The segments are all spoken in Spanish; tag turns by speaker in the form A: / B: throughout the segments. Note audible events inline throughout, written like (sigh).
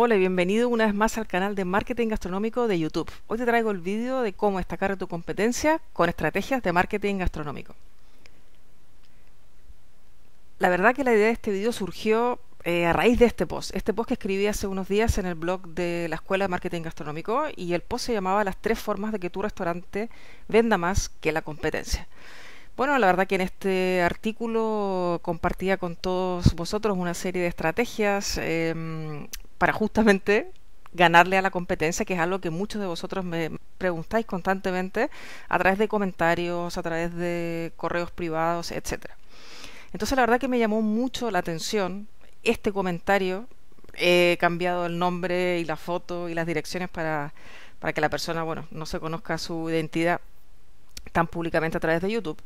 A: Hola y bienvenido una vez más al canal de marketing gastronómico de YouTube. Hoy te traigo el vídeo de cómo destacar tu competencia con estrategias de marketing gastronómico. La verdad que la idea de este vídeo surgió eh, a raíz de este post. Este post que escribí hace unos días en el blog de la Escuela de Marketing Gastronómico y el post se llamaba Las tres formas de que tu restaurante venda más que la competencia. Bueno, la verdad que en este artículo compartía con todos vosotros una serie de estrategias em, para justamente ganarle a la competencia, que es algo que muchos de vosotros me preguntáis constantemente a través de comentarios, a través de correos privados, etcétera. Entonces la verdad que me llamó mucho la atención este comentario. He cambiado el nombre y la foto y las direcciones para, que la persona, bueno, no se conozca su identidad tan públicamente a través de YouTube.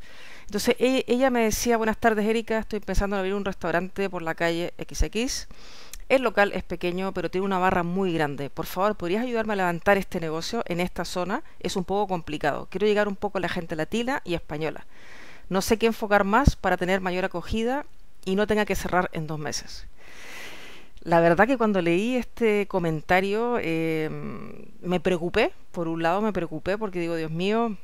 A: Entonces e, ella me decía, buenas tardes Erika, estoy pensando en abrir un restaurante por la calle XX el local es pequeño, pero tiene una barra muy grande. Por favor, ¿podrías ayudarme a levantar este negocio en esta zona? Es un poco complicado. Quiero llegar un poco a la gente latina y española. No sé qué enfocar más para tener mayor acogida y no tenga que cerrar en dos meses. La verdad que cuando leí este comentario eh, me preocupé, por un lado me preocupé porque digo, Dios mío,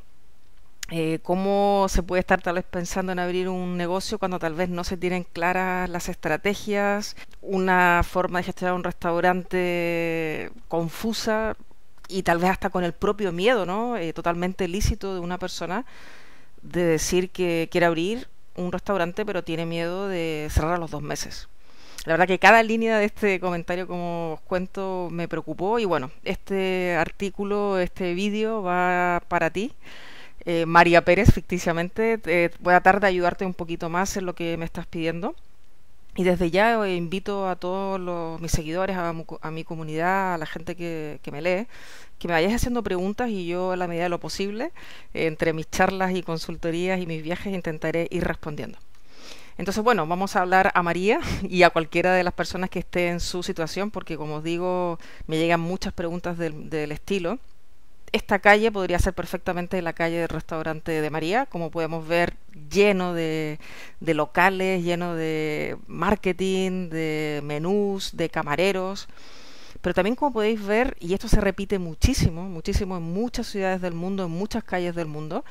A: eh, cómo se puede estar tal vez pensando en abrir un negocio cuando tal vez no se tienen claras las estrategias, una forma de gestionar un restaurante confusa y tal vez hasta con el propio miedo, ¿no? Eh, totalmente lícito de una persona de decir que quiere abrir un restaurante pero tiene miedo de cerrar a los dos meses. La verdad que cada línea de este comentario, como os cuento, me preocupó y bueno, este artículo, este vídeo va para ti. Eh, María Pérez ficticiamente. voy a tratar de ayudarte un poquito más en lo que me estás pidiendo. Y desde ya eh, invito a todos mis seguidores, a, mi comunidad, a la gente que, me lee, que me vayas haciendo preguntas y yo, a la medida de lo posible, eh, entre mis charlas y consultorías y mis viajes, intentaré ir respondiendo. Entonces, bueno, vamos a hablar a María (laughs) y a cualquiera de las personas que esté en su situación, porque como os digo, me llegan muchas preguntas del estilo esta calle podría ser perfectamente la calle del restaurante de María, como podemos ver, lleno de, locales, lleno de marketing, de menús, de camareros. Pero también como podéis ver, y esto se repite muchísimo, muchísimo en muchas ciudades del mundo, en muchas calles del mundo,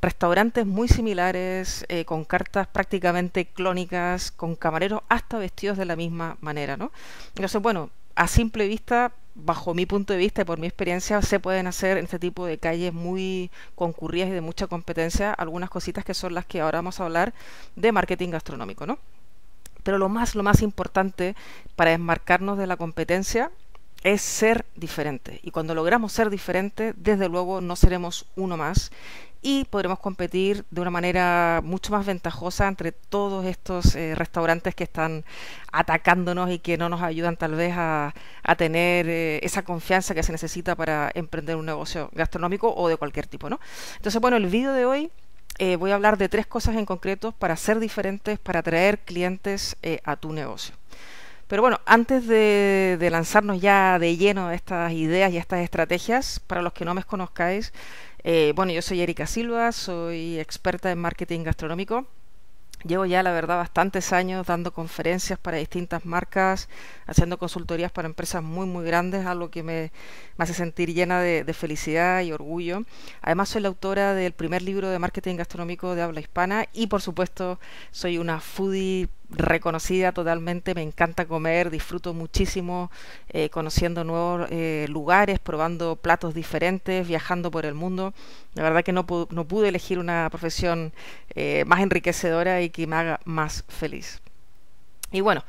A: restaurantes muy similares, eh, con cartas prácticamente clónicas, con camareros hasta vestidos de la misma manera, ¿no? Entonces, bueno, a simple vista bajo mi punto de vista y por mi experiencia, se pueden hacer en este tipo de calles muy concurridas y de mucha competencia algunas cositas que son las que ahora vamos a hablar de marketing gastronómico, ¿no? Pero lo más, lo más importante para desmarcarnos de la competencia es ser diferente. Y cuando logramos ser diferentes desde luego no seremos uno más y podremos competir de una manera mucho más ventajosa entre todos estos eh, restaurantes que están atacándonos y que no nos ayudan tal vez a, tener eh, esa confianza que se necesita para emprender un negocio gastronómico o de cualquier tipo, ¿no? Entonces, bueno, el vídeo de hoy eh, voy a hablar de tres cosas en concreto para ser diferentes, para atraer clientes a tu negocio. Pero bueno, antes de, lanzarnos ya de lleno a estas ideas y estas estrategias, para los que no me conozcáis, eh, bueno, yo soy Erika Silva, soy experta en marketing gastronómico. Llevo ya, la verdad, bastantes años dando conferencias para distintas marcas, haciendo consultorías para empresas muy, muy grandes, algo que me, hace sentir llena de, de, felicidad y orgullo. Además, soy la autora del primer libro de marketing gastronómico de habla hispana y, por supuesto, soy una foodie reconocida totalmente, me encanta comer, disfruto muchísimo eh, conociendo nuevos eh, lugares, probando platos diferentes, viajando por el mundo. La verdad que no, no pude elegir una profesión eh, más enriquecedora y que me haga más feliz. Y bueno,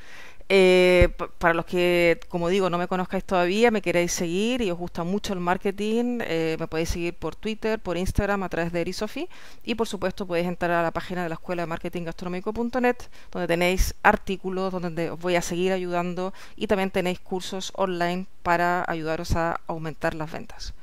A: eh, para los que, como digo, no me conozcáis todavía, me queréis seguir y os gusta mucho el marketing, eh, me podéis seguir por Twitter, por Instagram, a través de Erisofi y por supuesto podéis entrar a la página de la escuela de marketing gastronómico.net donde tenéis artículos donde os voy a seguir ayudando y también tenéis cursos online para ayudaros a aumentar las ventas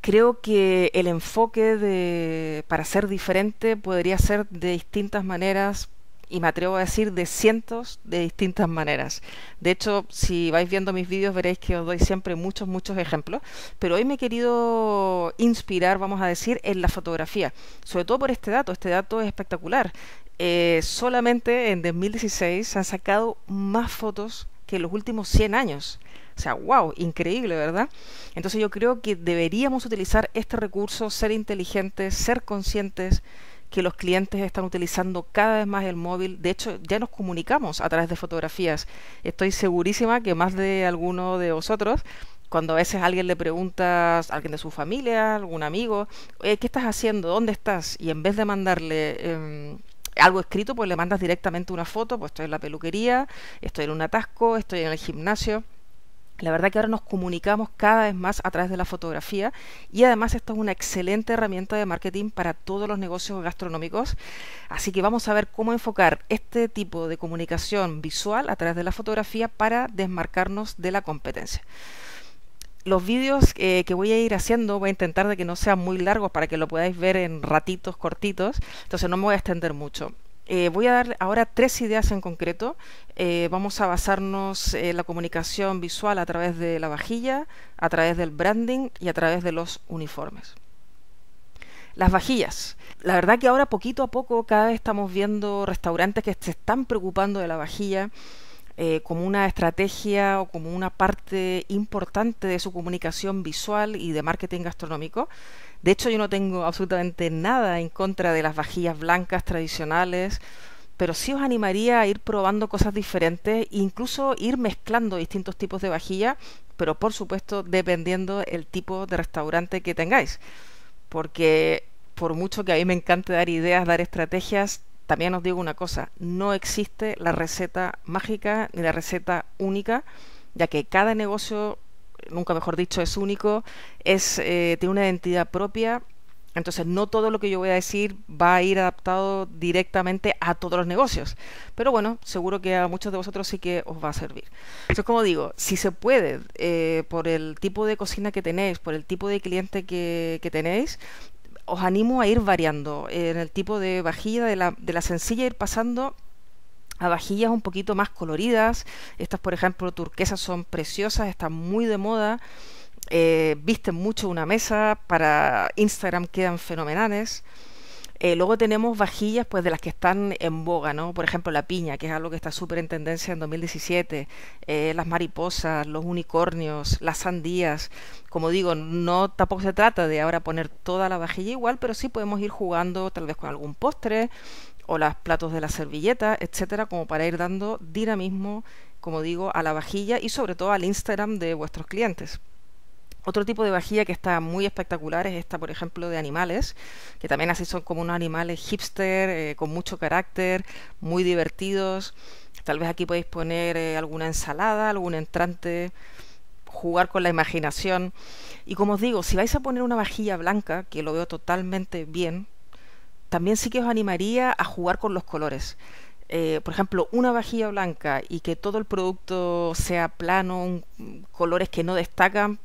A: creo que el enfoque de, para ser diferente podría ser de distintas maneras y me atrevo a decir de cientos de distintas maneras. De hecho, si vais viendo mis vídeos veréis que os doy siempre muchos, muchos ejemplos, pero hoy me he querido inspirar, vamos a decir, en la fotografía, sobre todo por este dato, este dato es espectacular. Eh, solamente en 2016 se han sacado más fotos que en los últimos 100 años. O sea, wow, increíble, ¿verdad? Entonces yo creo que deberíamos utilizar este recurso, ser inteligentes, ser conscientes, que los clientes están utilizando cada vez más el móvil. De hecho, ya nos comunicamos a través de fotografías. Estoy segurísima que más de alguno de vosotros, cuando a veces alguien le pregunta a alguien de su familia, algún amigo, ¿qué estás haciendo? ¿Dónde estás? Y en vez de mandarle... Em, algo escrito, pues le mandas directamente una foto, pues estoy en la peluquería, estoy en un atasco, estoy en el gimnasio. La verdad que ahora nos comunicamos cada vez más a través de la fotografía y además esto es una excelente herramienta de marketing para todos los negocios gastronómicos. Así que vamos a ver cómo enfocar este tipo de comunicación visual a través de la fotografía para desmarcarnos de la competencia los vídeos eh, que voy a ir haciendo voy a intentar de que no sean muy largos para que lo podáis ver en ratitos cortitos, entonces no me voy a extender mucho. Eh, voy a dar ahora tres ideas en concreto. Eh, vamos a basarnos en eh, la comunicación visual a través de la vajilla, a través del branding y a través de los uniformes. Las vajillas. La verdad que ahora poquito a poco cada vez estamos viendo restaurantes que se están preocupando de la vajilla. como una estrategia o como una parte importante de su comunicación visual y de marketing gastronómico. De hecho, yo no tengo absolutamente nada en contra de las vajillas blancas tradicionales, pero sí os animaría a ir probando cosas diferentes e incluso ir mezclando distintos tipos de vajilla, pero por supuesto dependiendo el tipo de restaurante que tengáis. Porque por mucho que a mí me encante dar ideas, dar estrategias, también os digo una cosa, no existe la receta mágica ni la receta única, ya que cada negocio nunca mejor dicho, es único, es, eh, tiene una identidad propia. Entonces, no todo lo que yo voy a decir va a ir adaptado directamente a todos los negocios. Pero bueno, seguro que a muchos de vosotros sí que os va a servir. Entonces, como digo, si se puede, eh, por el tipo de cocina que tenéis, por el tipo de cliente que, que tenéis, os animo a ir variando en el tipo de vajilla, de la, de la sencilla, ir pasando a vajillas un poquito más coloridas. Estas, por ejemplo, turquesas son preciosas, están muy de moda. Eh, visten mucho una mesa, para Instagram quedan fenomenales. Eh, luego tenemos vajillas pues de las que están en boga, ¿no? Por ejemplo, la piña, que es algo que está súper en tendencia en 2017, eh, las mariposas, los unicornios, las sandías. Como digo, no tampoco se trata de ahora poner toda la vajilla igual, pero sí podemos ir jugando tal vez con algún postre, o los platos de la servilleta, etcétera, como para ir dando dinamismo, como digo, a la vajilla y sobre todo al Instagram de vuestros clientes. Otro tipo de vajilla que está muy espectacular es esta, por ejemplo, de animales, que también así son como unos animales hipster, eh, con mucho carácter, muy divertidos. Tal vez aquí podéis poner eh, alguna ensalada, algún entrante, jugar con la imaginación. Y como os digo, si vais a poner una vajilla blanca, que lo veo totalmente bien, también sí que os animaría a jugar con los colores. Eh, por ejemplo, una vajilla blanca y que todo el producto sea plano, colores que no destacan,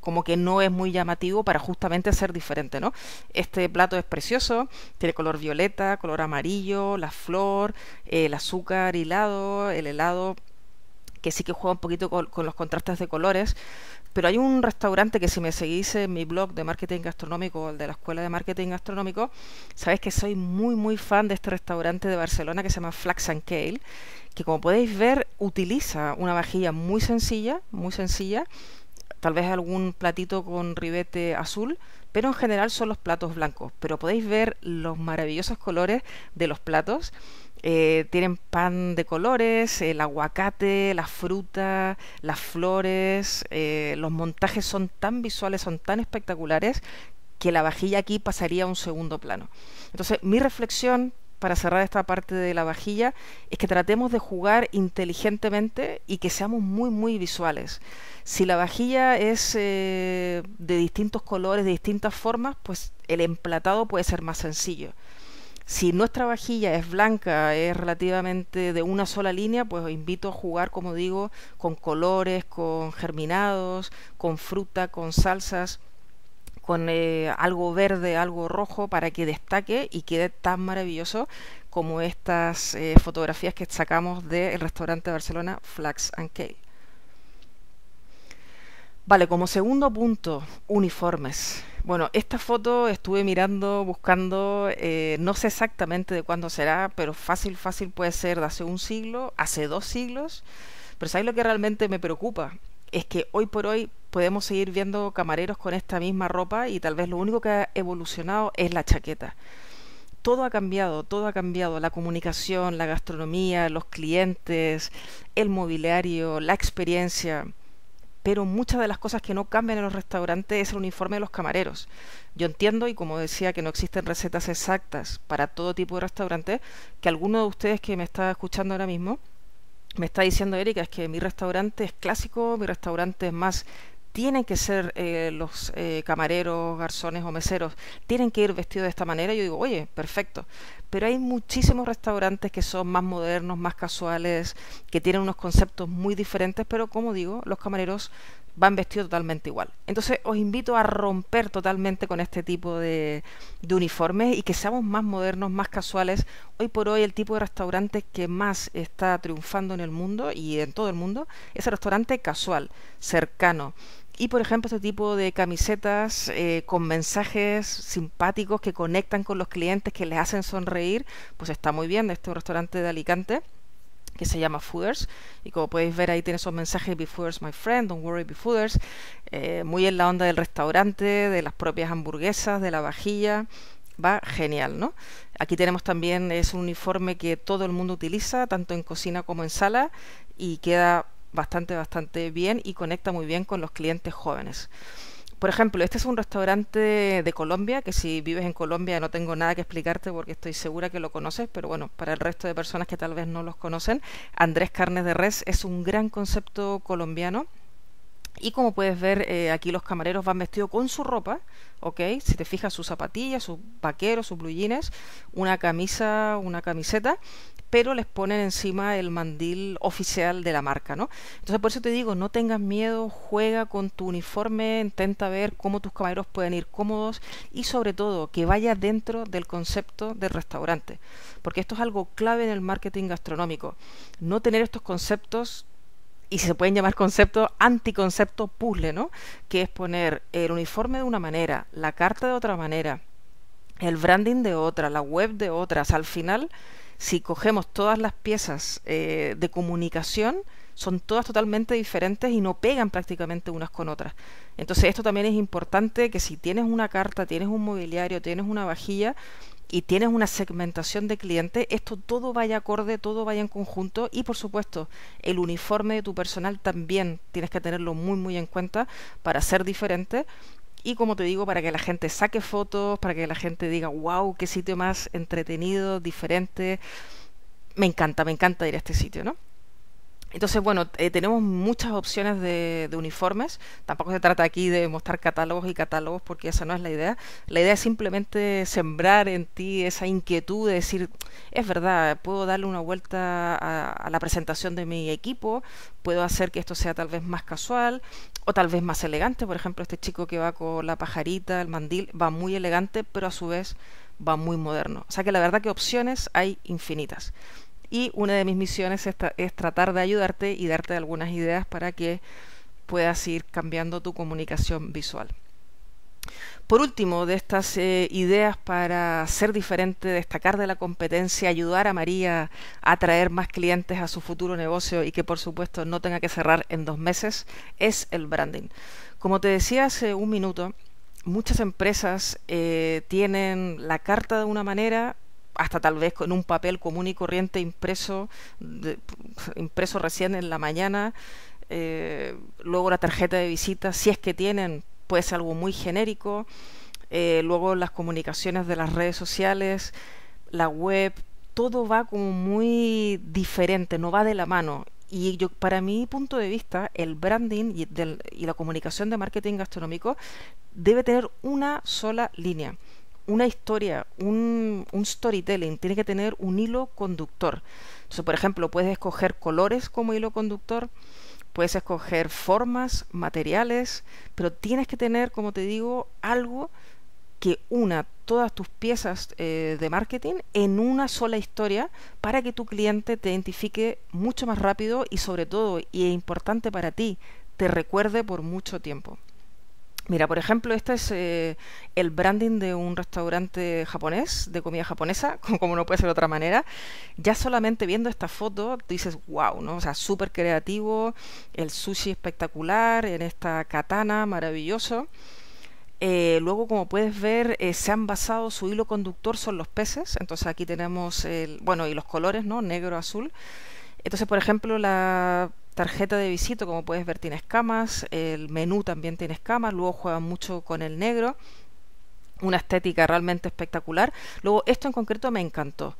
A: como que no es muy llamativo para justamente ser diferente, ¿no? Este plato es precioso, tiene color violeta, color amarillo, la flor, el azúcar hilado, el helado que sí que juega un poquito con, los contrastes de colores, pero hay un restaurante que si me seguís en mi blog de marketing gastronómico, el de la Escuela de Marketing Gastronómico, sabéis que soy muy muy fan de este restaurante de Barcelona que se llama Flax and Kale, que como podéis ver utiliza una vajilla muy sencilla, muy sencilla, tal vez algún platito con ribete azul, pero en general son los platos blancos. Pero podéis ver los maravillosos colores de los platos eh, tienen pan de colores, el aguacate, la fruta, las flores, eh, los montajes son tan visuales, son tan espectaculares que la vajilla aquí pasaría a un segundo plano. Entonces, mi reflexión para cerrar esta parte de la vajilla es que tratemos de jugar inteligentemente y que seamos muy, muy visuales. Si la vajilla es eh, de distintos colores, de distintas formas, pues el emplatado puede ser más sencillo. Si nuestra vajilla es blanca, es relativamente de una sola línea, pues os invito a jugar, como digo, con colores, con germinados, con fruta, con salsas con eh, algo verde, algo rojo, para que destaque y quede tan maravilloso como estas eh, fotografías que sacamos del restaurante de Barcelona Flax and Cake. Vale, como segundo punto, uniformes. Bueno, esta foto estuve mirando, buscando, eh, no sé exactamente de cuándo será, pero fácil, fácil puede ser de hace un siglo, hace dos siglos. Pero ¿sabes lo que realmente me preocupa? Es que hoy por hoy podemos seguir viendo camareros con esta misma ropa y tal vez lo único que ha evolucionado es la chaqueta. Todo ha cambiado, todo ha cambiado. La comunicación, la gastronomía, los clientes, el mobiliario, la experiencia pero muchas de las cosas que no cambian en los restaurantes es el uniforme de los camareros. Yo entiendo, y como decía, que no existen recetas exactas para todo tipo de restaurantes, que alguno de ustedes que me está escuchando ahora mismo me está diciendo Erika, es que mi restaurante es clásico, mi restaurante es más tienen que ser eh, los eh, camareros, garzones o meseros, tienen que ir vestidos de esta manera, yo digo, oye, perfecto. Pero hay muchísimos restaurantes que son más modernos, más casuales, que tienen unos conceptos muy diferentes, pero como digo, los camareros van vestidos totalmente igual. Entonces os invito a romper totalmente con este tipo de, de, uniformes y que seamos más modernos, más casuales. Hoy por hoy el tipo de restaurante que más está triunfando en el mundo y en todo el mundo es el restaurante casual, cercano, y por ejemplo, este tipo de camisetas eh, con mensajes simpáticos que conectan con los clientes, que les hacen sonreír, pues está muy bien de este restaurante de Alicante que se llama Fooders y como podéis ver ahí tiene esos mensajes Be Fooders my friend, don't worry Be Fooders eh, muy en la onda del restaurante, de las propias hamburguesas, de la vajilla va genial, ¿no? Aquí tenemos también, es un uniforme que todo el mundo utiliza, tanto en cocina como en sala, y queda bastante, bastante bien y conecta muy bien con los clientes jóvenes. Por ejemplo, este es un restaurante de Colombia, que si vives en Colombia no tengo nada que explicarte porque estoy segura que lo conoces, pero bueno, para el resto de personas que tal vez no los conocen, Andrés Carnes de Res es un gran concepto colombiano. Y como puedes ver, eh, aquí los camareros van vestidos con su ropa, ¿ok? Si te fijas, sus zapatillas, sus vaqueros, sus blue jeans, una camisa, una camiseta, pero les ponen encima el mandil oficial de la marca, ¿no? Entonces por eso te digo, no tengas miedo, juega con tu uniforme, intenta ver cómo tus camareros pueden ir cómodos y sobre todo que vaya dentro del concepto del restaurante, porque esto es algo clave en el marketing gastronómico, no tener estos conceptos y se pueden llamar conceptos anticoncepto puzzle, ¿no? Que es poner el uniforme de una manera, la carta de otra manera, el branding de otras, la web de otras. Al final, si cogemos todas las piezas eh, de comunicación, son todas totalmente diferentes y no pegan prácticamente unas con otras. Entonces esto también es importante que si tienes una carta, tienes un mobiliario, tienes una vajilla y tienes una segmentación de clientes, esto todo vaya acorde, todo vaya en conjunto y por supuesto el uniforme de tu personal también tienes que tenerlo muy muy en cuenta para ser diferente y como te digo, para que la gente saque fotos, para que la gente diga, wow, qué sitio más entretenido, diferente. Me encanta, me encanta ir a este sitio, ¿no? Entonces, bueno, eh, tenemos muchas opciones de, uniformes. Tampoco se trata aquí de mostrar catálogos y catálogos porque esa no es la idea. La idea es simplemente sembrar en ti esa inquietud de decir, es verdad, puedo darle una vuelta a, a la presentación de mi equipo, puedo hacer que esto sea tal vez más casual o tal vez más elegante. Por ejemplo, este chico que va con la pajarita, el mandil, va muy elegante, pero a su vez va muy moderno. O sea que la verdad que opciones hay infinitas y una de mis misiones es, tratar de ayudarte y darte algunas ideas para que puedas ir cambiando tu comunicación visual. Por último, de estas eh, ideas para ser diferente, destacar de la competencia, ayudar a María a atraer más clientes a su futuro negocio y que por supuesto no tenga que cerrar en dos meses, es el branding. Como te decía hace un minuto, muchas empresas eh, tienen la carta de una manera, hasta tal vez con un papel común y corriente impreso, impreso recién en la mañana, eh, luego la tarjeta de visita, si es que tienen, puede ser algo muy genérico, eh, luego las comunicaciones de las redes sociales, la web, todo va como muy diferente, no va de la mano. Y yo, para mi punto de vista, el branding y la comunicación de marketing gastronómico debe tener una sola línea una historia, un, storytelling, tiene que tener un hilo conductor. Entonces, por ejemplo, puedes escoger colores como hilo conductor, puedes escoger formas, materiales, pero tienes que tener, como te digo, algo que una todas tus piezas eh, de marketing en una sola historia para que tu cliente te identifique mucho más rápido y sobre todo, y es importante para ti, te recuerde por mucho tiempo. Mira, por ejemplo, este es eh, el branding de un restaurante japonés, de comida japonesa, (laughs) como, no puede ser de otra manera. Ya solamente viendo esta foto dices, wow, ¿no? O sea, súper creativo, el sushi espectacular, en esta katana maravilloso. Eh, luego, como puedes ver, eh, se han basado, su hilo conductor son los peces. Entonces aquí tenemos, el, bueno, y los colores, ¿no? Negro, azul. Entonces, por ejemplo, la tarjeta de visito, como puedes ver, tiene escamas, el menú también tiene escamas, luego juegan mucho con el negro, una estética realmente espectacular. Luego, esto en concreto me encantó.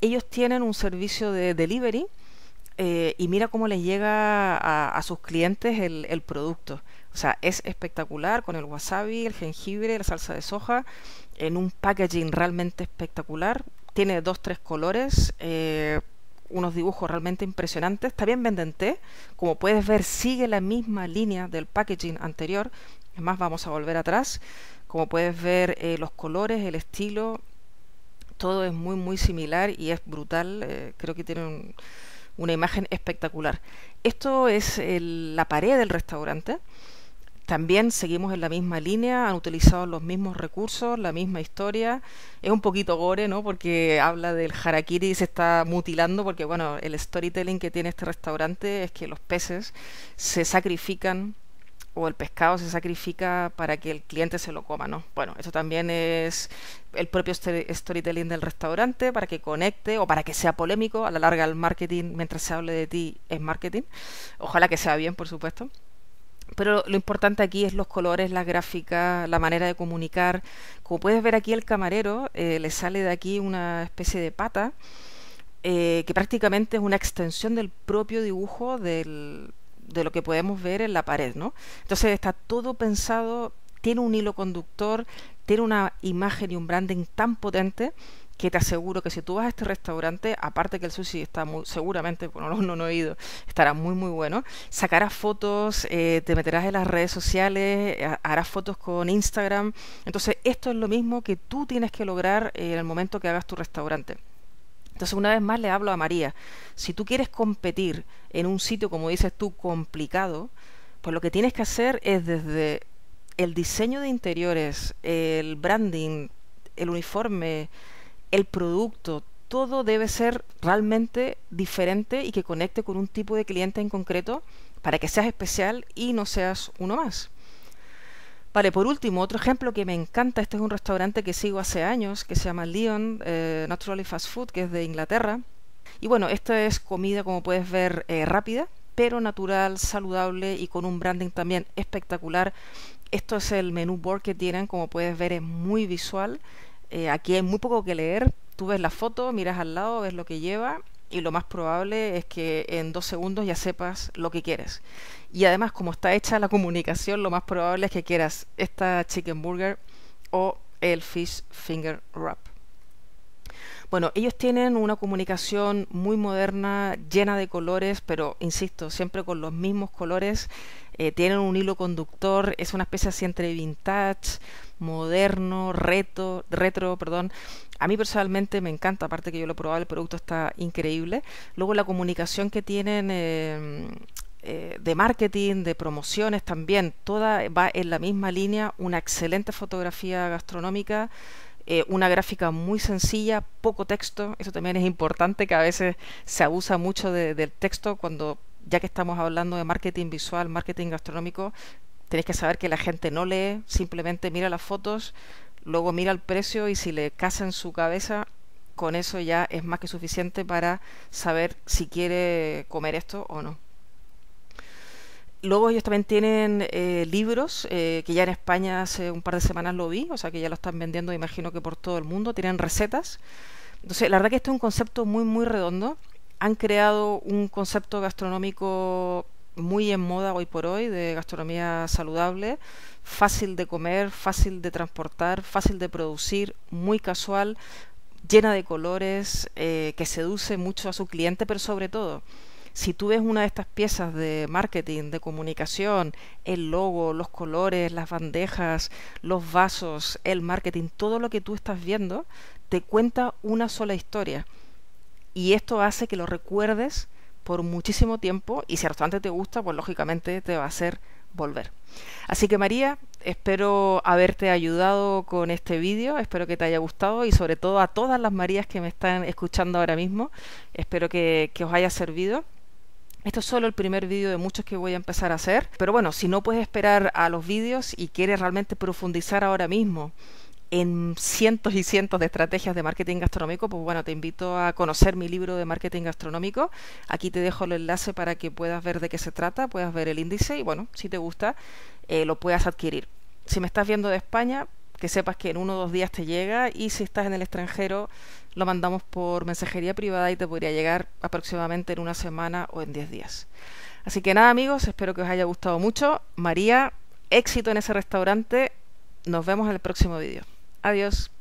A: Ellos tienen un servicio de delivery eh, y mira cómo les llega a, sus clientes el, producto. O sea, es espectacular con el wasabi, el jengibre, la salsa de soja, en un packaging realmente espectacular. Tiene dos, tres colores. Eh, unos dibujos realmente impresionantes. También Vendente, como puedes ver, sigue la misma línea del packaging anterior. Es más, vamos a volver atrás. Como puedes ver, eh, los colores, el estilo, todo es muy, muy similar y es brutal. Eh, creo que tiene una imagen espectacular. Esto es la pared del restaurante también seguimos en la misma línea, han utilizado los mismos recursos, la misma historia. Es un poquito gore, ¿no? Porque habla del harakiri y se está mutilando, porque bueno, el storytelling que tiene este restaurante es que los peces se sacrifican o el pescado se sacrifica para que el cliente se lo coma, ¿no? Bueno, eso también es el propio storytelling del restaurante para que conecte o para que sea polémico. A la larga el marketing, mientras se hable de ti, es marketing. Ojalá que sea bien, por supuesto. Pero lo importante aquí es los colores, las gráficas, la manera de comunicar. Como puedes ver aquí el camarero, eh, le sale de aquí una especie de pata, eh, que prácticamente es una extensión del propio dibujo de lo que podemos ver en la pared. ¿no? Entonces está todo pensado, tiene un hilo conductor, tiene una imagen y un branding tan potente que te aseguro que si tú vas a este restaurante, aparte que el sushi está muy, seguramente, por (laughs) no, no, he estará muy, muy bueno, sacarás fotos, eh, te meterás en las redes sociales, eh, harás fotos con Instagram. Entonces, esto es lo mismo que tú tienes que lograr eh, en el momento que hagas tu restaurante. Entonces, una vez más le hablo a María, si tú quieres competir en un sitio, como dices tú, complicado, pues lo que tienes que hacer es desde el diseño de interiores, el branding, el uniforme, el producto, todo debe ser realmente diferente y que conecte con un tipo de cliente en concreto para que seas especial y no seas uno más. Vale, por último, otro ejemplo que me encanta, este es un restaurante que sigo hace años, que se llama Leon natural eh, Naturally Fast Food, que es de Inglaterra. Y bueno, esto es comida, como puedes ver, eh, rápida, pero natural, saludable y con un branding también espectacular. Esto es el menú board que tienen, como puedes ver, es muy visual, eh, aquí hay muy poco que leer. Tú ves la foto, miras al lado, ves lo que lleva y lo más probable es que en dos segundos ya sepas lo que quieres. Y además, como está hecha la comunicación, lo más probable es que quieras esta chicken burger o el fish finger wrap. Bueno, ellos tienen una comunicación muy moderna, llena de colores, pero insisto, siempre con los mismos colores. Eh, tienen un hilo conductor, es una especie así entre vintage, moderno, reto, retro, perdón. A mí personalmente me encanta, aparte que yo lo he probado, el producto está increíble. Luego la comunicación que tienen eh, eh, de marketing, de promociones también, toda va en la misma línea, una excelente fotografía gastronómica. Eh, una gráfica muy sencilla, poco texto, eso también es importante que a veces se abusa mucho del texto cuando ya que estamos hablando de marketing visual, marketing gastronómico, tenéis que saber que la gente no lee, simplemente mira las fotos, luego mira el precio y si le casa en su cabeza, con eso ya es más que suficiente para saber si quiere comer esto o no. Luego ellos también tienen eh, libros, eh, que ya en España hace un par de semanas lo vi, o sea que ya lo están vendiendo, imagino que por todo el mundo, tienen recetas. Entonces, la verdad que este es un concepto muy, muy redondo. Han creado un concepto gastronómico muy en moda hoy por hoy de gastronomía saludable, fácil de comer, fácil de transportar, fácil de producir, muy casual, llena de colores, eh, que seduce mucho a su cliente, pero sobre todo, si tú ves una de estas piezas de marketing, de comunicación, el logo, los colores, las bandejas, los vasos, el marketing, todo lo que tú estás viendo, te cuenta una sola historia. Y esto hace que lo recuerdes por muchísimo tiempo y si el restaurante te gusta, pues lógicamente te va a hacer volver. Así que María, espero haberte ayudado con este vídeo, espero que te haya gustado y sobre todo a todas las Marías que me están escuchando ahora mismo, espero que, que os haya servido. Esto es solo el primer vídeo de muchos que voy a empezar a hacer, pero bueno, si no puedes esperar a los vídeos y quieres realmente profundizar ahora mismo en cientos y cientos de estrategias de marketing gastronómico, pues bueno, te invito a conocer mi libro de marketing gastronómico. Aquí te dejo el enlace para que puedas ver de qué se trata, puedas ver el índice y bueno, si te gusta, eh, lo puedas adquirir. Si me estás viendo de España, que sepas que en uno o dos días te llega y si estás en el extranjero, lo mandamos por mensajería privada y te podría llegar aproximadamente en una semana o en diez días. Así que nada amigos, espero que os haya gustado mucho. María, éxito en ese restaurante. Nos vemos en el próximo vídeo. Adiós.